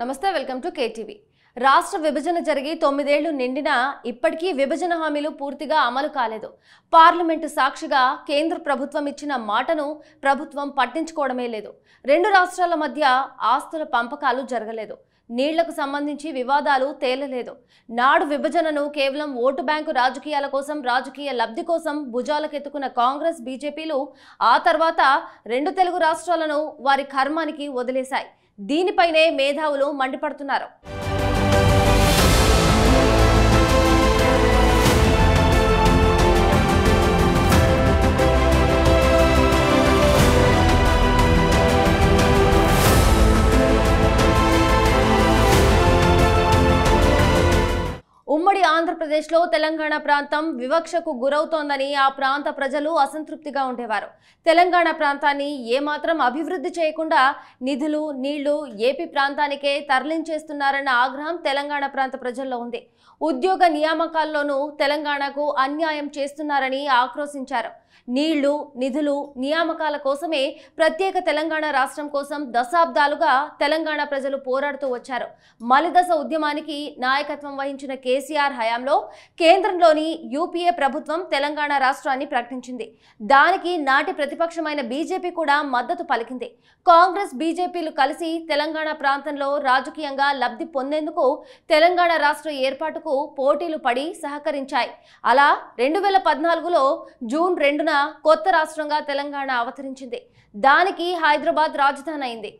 నమస్తే welcome to KTV రాష్ట్ర విభజన జరిగి తొమ్మిదేళ్లు నిండినా ఇప్పటికీ విభజన హామీలు పూర్తిగా అమలు కాలేదు పార్లమెంటు సాక్షిగా కేంద్ర ప్రభుత్వం ఇచ్చిన మాటను ప్రభుత్వం పట్టించుకోవడమే లేదు రెండు రాష్ట్రాల మధ్య ఆస్తుల పంపకాలు జరగలేదు నీళ్లకు సంబంధించి వివాదాలు తేలలేదు నాడు విభజనను కేవలం ఓటు బ్యాంకు రాజకీయాల కోసం రాజకీయ లబ్ధి కోసం భుజాలకెత్తుకున్న కాంగ్రెస్ బీజేపీలు ఆ తర్వాత రెండు తెలుగు రాష్ట్రాలను వారి కర్మానికి వదిలేశాయి దీనిపైనే మేధావులు మండిపడుతున్నారు ఆంధ్రప్రదేశ్లో తెలంగాణ ప్రాంతం వివక్షకు గురవుతోందని ఆ ప్రాంత ప్రజలు అసంతృప్తిగా ఉండేవారు తెలంగాణ ప్రాంతాన్ని ఏమాత్రం అభివృద్ధి చేయకుండా నిధులు నీళ్లు ఏపీ ప్రాంతానికే తరలించేస్తున్నారన్న ఆగ్రహం తెలంగాణ ప్రాంత ప్రజల్లో ఉంది ఉద్యోగ నియామకాల్లోనూ తెలంగాణకు అన్యాయం చేస్తున్నారని ఆక్రోశించారు నీళ్లు నిధులు నియామకాల కోసమే ప్రత్యేక తెలంగాణ రాష్ట్రం కోసం దశాబ్దాలుగా తెలంగాణ ప్రజలు పోరాడుతూ వచ్చారు మలిదశ ఉద్యమానికి నాయకత్వం వహించిన కేసీఆర్ హయాంలో కేంద్రంలోని యూపీఏ ప్రభుత్వం తెలంగాణ రాష్ట్రాన్ని ప్రకటించింది దానికి నాటి ప్రతిపక్షమైన బీజేపీ కూడా మద్దతు పలికింది కాంగ్రెస్ బీజేపీలు కలిసి తెలంగాణ ప్రాంతంలో రాజకీయంగా లబ్ధి పొందేందుకు తెలంగాణ రాష్ట్ర ఏర్పాటుకు పోటీలు పడి సహకరించాయి అలా రెండు వేల పద్నాలుగులో జూన్ రెండు ఏడున కొత్త రాష్ట్రంగా తెలంగాణ అవతరించింది దానికి హైదరాబాద్ రాజధాని అయింది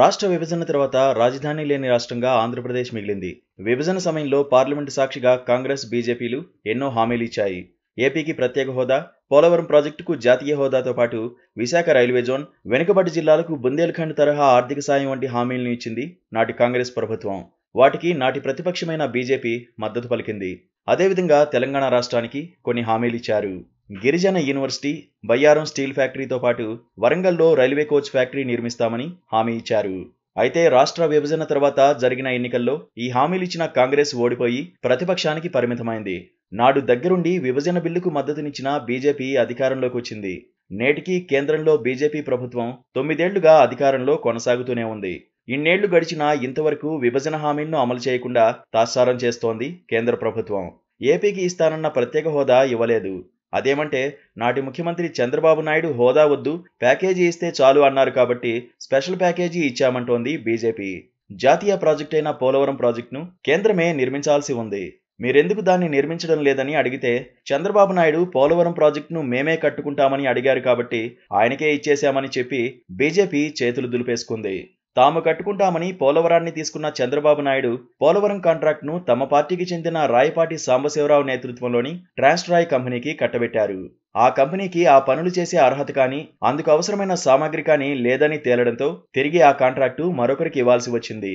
రాష్ట్ర విభజన తర్వాత రాజధాని లేని రాష్ట్రంగా ఆంధ్రప్రదేశ్ మిగిలింది విభజన సమయంలో పార్లమెంటు సాక్షిగా కాంగ్రెస్ బీజేపీలు ఎన్నో హామీలు ఇచ్చాయి ఏపీకి ప్రత్యేక హోదా పోలవరం ప్రాజెక్టుకు జాతీయ హోదాతో పాటు విశాఖ రైల్వే జోన్ వెనుకబడి జిల్లాలకు బుందేల్ఖండ్ తరహా ఆర్థిక సాయం వంటి హామీలను ఇచ్చింది నాటి కాంగ్రెస్ ప్రభుత్వం వాటికి నాటి ప్రతిపక్షమైన బీజేపీ మద్దతు పలికింది అదేవిధంగా తెలంగాణ రాష్ట్రానికి కొన్ని హామీలిచ్చారు గిరిజన యూనివర్సిటీ బయ్యారం స్టీల్ ఫ్యాక్టరీతో పాటు వరంగల్లో రైల్వే కోచ్ ఫ్యాక్టరీ నిర్మిస్తామని హామీ ఇచ్చారు అయితే రాష్ట్ర విభజన తర్వాత జరిగిన ఎన్నికల్లో ఈ హామీలిచ్చిన కాంగ్రెస్ ఓడిపోయి ప్రతిపక్షానికి పరిమితమైంది నాడు దగ్గరుండి విభజన బిల్లుకు మద్దతునిచ్చిన బీజేపీ అధికారంలోకి వచ్చింది నేటికి కేంద్రంలో బీజేపీ ప్రభుత్వం తొమ్మిదేళ్లుగా అధికారంలో కొనసాగుతూనే ఉంది ఇన్నేళ్లు గడిచినా ఇంతవరకు విభజన హామీలను అమలు చేయకుండా తాత్సారం చేస్తోంది కేంద్ర ప్రభుత్వం ఏపీకి ఇస్తానన్న ప్రత్యేక హోదా ఇవ్వలేదు అదేమంటే నాటి ముఖ్యమంత్రి చంద్రబాబు నాయుడు హోదా వద్దు ప్యాకేజీ ఇస్తే చాలు అన్నారు కాబట్టి స్పెషల్ ప్యాకేజీ ఇచ్చామంటోంది బీజేపీ జాతీయ ప్రాజెక్ట్ అయిన పోలవరం ప్రాజెక్టును కేంద్రమే నిర్మించాల్సి ఉంది మీరెందుకు దాన్ని నిర్మించడం లేదని అడిగితే చంద్రబాబు నాయుడు పోలవరం ప్రాజెక్టును మేమే కట్టుకుంటామని అడిగారు కాబట్టి ఆయనకే ఇచ్చేశామని చెప్పి బీజేపీ చేతులు దులిపేసుకుంది తాము కట్టుకుంటామని పోలవరాన్ని తీసుకున్న చంద్రబాబు నాయుడు పోలవరం కాంట్రాక్ట్ను తమ పార్టీకి చెందిన రాయపాటి సాంబశివరావు నేతృత్వంలోని ట్రాన్స్ట్రాయ్ కంపెనీకి కట్టబెట్టారు ఆ కంపెనీకి ఆ పనులు చేసే అర్హత కానీ అందుకు అవసరమైన సామాగ్రి కానీ లేదని తేలడంతో తిరిగి ఆ కాంట్రాక్టు మరొకరికి ఇవ్వాల్సి వచ్చింది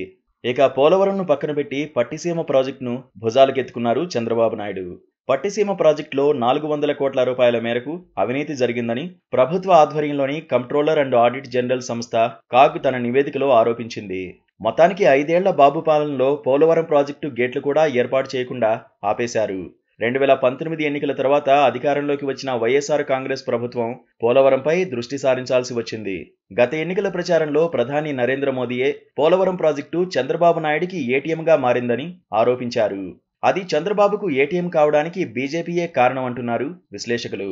ఇక పోలవరంను పక్కన పెట్టి పట్టిసీమ ప్రాజెక్టును భుజాలకెత్తుకున్నారు చంద్రబాబు నాయుడు పట్టిసీమ ప్రాజెక్టులో నాలుగు వందల కోట్ల రూపాయల మేరకు అవినీతి జరిగిందని ప్రభుత్వ ఆధ్వర్యంలోని కంట్రోలర్ అండ్ ఆడిట్ జనరల్ సంస్థ కాగ్ తన నివేదికలో ఆరోపించింది మొత్తానికి ఐదేళ్ల బాబు పాలనలో పోలవరం ప్రాజెక్టు గేట్లు కూడా ఏర్పాటు చేయకుండా ఆపేశారు రెండు వేల పంతొమ్మిది ఎన్నికల తర్వాత అధికారంలోకి వచ్చిన వైఎస్ఆర్ కాంగ్రెస్ ప్రభుత్వం పోలవరంపై దృష్టి సారించాల్సి వచ్చింది గత ఎన్నికల ప్రచారంలో ప్రధాని నరేంద్ర మోదీయే పోలవరం ప్రాజెక్టు చంద్రబాబు నాయుడికి ఏటీఎంగా మారిందని ఆరోపించారు అది చంద్రబాబుకు ఏటీఎం కావడానికి బీజేపీయే కారణం అంటున్నారు విశ్లేషకులు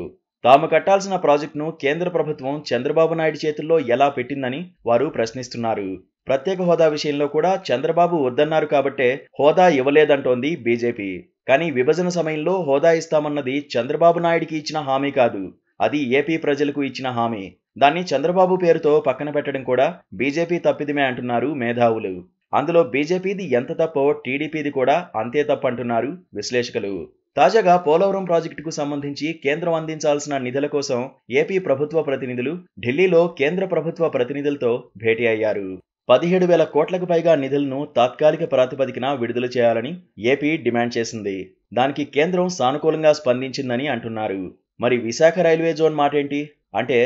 తాము కట్టాల్సిన ప్రాజెక్టును కేంద్ర ప్రభుత్వం చంద్రబాబు నాయుడు చేతుల్లో ఎలా పెట్టిందని వారు ప్రశ్నిస్తున్నారు ప్రత్యేక హోదా విషయంలో కూడా చంద్రబాబు వద్దన్నారు కాబట్టే హోదా ఇవ్వలేదంటోంది బీజేపీ కానీ విభజన సమయంలో హోదా ఇస్తామన్నది చంద్రబాబు నాయుడికి ఇచ్చిన హామీ కాదు అది ఏపీ ప్రజలకు ఇచ్చిన హామీ దాన్ని చంద్రబాబు పేరుతో పక్కన పెట్టడం కూడా బీజేపీ తప్పిదిమే అంటున్నారు మేధావులు అందులో బీజేపీది ఎంత తప్పో టీడీపీది కూడా అంతే తప్పంటున్నారు విశ్లేషకులు తాజాగా పోలవరం ప్రాజెక్టుకు సంబంధించి కేంద్రం అందించాల్సిన నిధుల కోసం ఏపీ ప్రభుత్వ ప్రతినిధులు ఢిల్లీలో కేంద్ర ప్రభుత్వ ప్రతినిధులతో భేటీ అయ్యారు పదిహేడు వేల కోట్లకు పైగా నిధులను తాత్కాలిక ప్రాతిపదికన విడుదల చేయాలని ఏపీ డిమాండ్ చేసింది దానికి కేంద్రం సానుకూలంగా స్పందించిందని అంటున్నారు మరి విశాఖ రైల్వే జోన్ మాటేంటి అంటే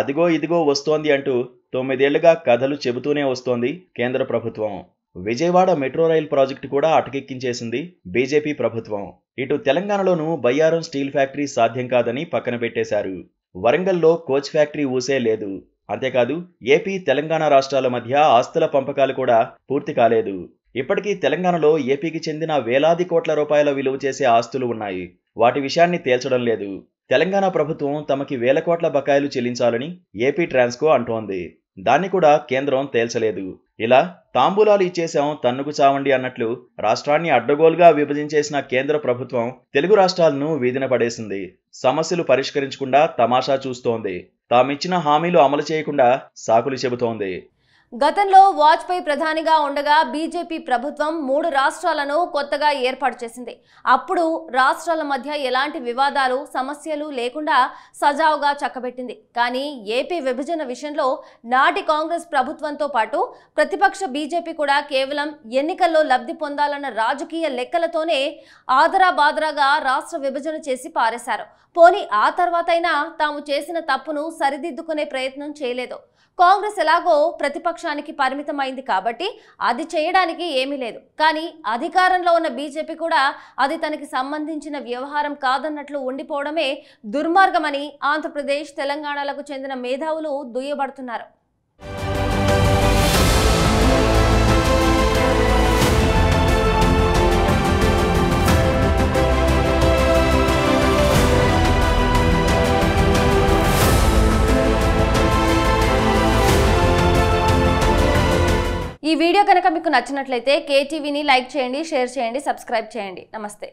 అదిగో ఇదిగో వస్తోంది అంటూ తొమ్మిదేళ్లుగా కథలు చెబుతూనే వస్తోంది కేంద్ర ప్రభుత్వం విజయవాడ మెట్రో రైల్ ప్రాజెక్టు కూడా అటకెక్కించేసింది బీజేపీ ప్రభుత్వం ఇటు తెలంగాణలోనూ బయ్యారం స్టీల్ ఫ్యాక్టరీ సాధ్యం కాదని పక్కన పెట్టేశారు వరంగల్లో కోచ్ ఫ్యాక్టరీ ఊసే లేదు అంతేకాదు ఏపీ తెలంగాణ రాష్ట్రాల మధ్య ఆస్తుల పంపకాలు కూడా పూర్తి కాలేదు ఇప్పటికీ తెలంగాణలో ఏపీకి చెందిన వేలాది కోట్ల రూపాయల విలువ చేసే ఆస్తులు ఉన్నాయి వాటి విషయాన్ని తేల్చడం లేదు తెలంగాణ ప్రభుత్వం తమకి వేల కోట్ల బకాయిలు చెల్లించాలని ఏపీ ట్రాన్స్కో అంటోంది దాన్ని కూడా కేంద్రం తేల్చలేదు ఇలా తాంబూలాలు ఇచ్చేశాం తన్నుకు చావండి అన్నట్లు రాష్ట్రాన్ని అడ్డగోలుగా విభజించేసిన కేంద్ర ప్రభుత్వం తెలుగు రాష్ట్రాలను వీధిన పడేసింది సమస్యలు పరిష్కరించకుండా తమాషా చూస్తోంది తామిచ్చిన హామీలు అమలు చేయకుండా సాకులు చెబుతోంది గతంలో వాజ్పేయి ప్రధానిగా ఉండగా బీజేపీ ప్రభుత్వం మూడు రాష్ట్రాలను కొత్తగా ఏర్పాటు చేసింది అప్పుడు రాష్ట్రాల మధ్య ఎలాంటి వివాదాలు సమస్యలు లేకుండా సజావుగా చక్కబెట్టింది కానీ ఏపీ విభజన విషయంలో నాటి కాంగ్రెస్ ప్రభుత్వంతో పాటు ప్రతిపక్ష బీజేపీ కూడా కేవలం ఎన్నికల్లో లబ్ధి పొందాలన్న రాజకీయ లెక్కలతోనే ఆదరా బాదరాగా రాష్ట్ర విభజన చేసి పారేశారు పోని ఆ తర్వాతైనా తాము చేసిన తప్పును సరిదిద్దుకునే ప్రయత్నం చేయలేదు కాంగ్రెస్ ఎలాగో ప్రతిపక్ష ప్రతిపక్షానికి పరిమితమైంది కాబట్టి అది చేయడానికి ఏమీ లేదు కానీ అధికారంలో ఉన్న బీజేపీ కూడా అది తనకి సంబంధించిన వ్యవహారం కాదన్నట్లు ఉండిపోవడమే దుర్మార్గమని ఆంధ్రప్రదేశ్ తెలంగాణలకు చెందిన మేధావులు దుయ్యబడుతున్నారు మీకు నచ్చినట్లయితే కేటీవీని లైక్ చేయండి షేర్ చేయండి సబ్స్క్రైబ్ చేయండి నమస్తే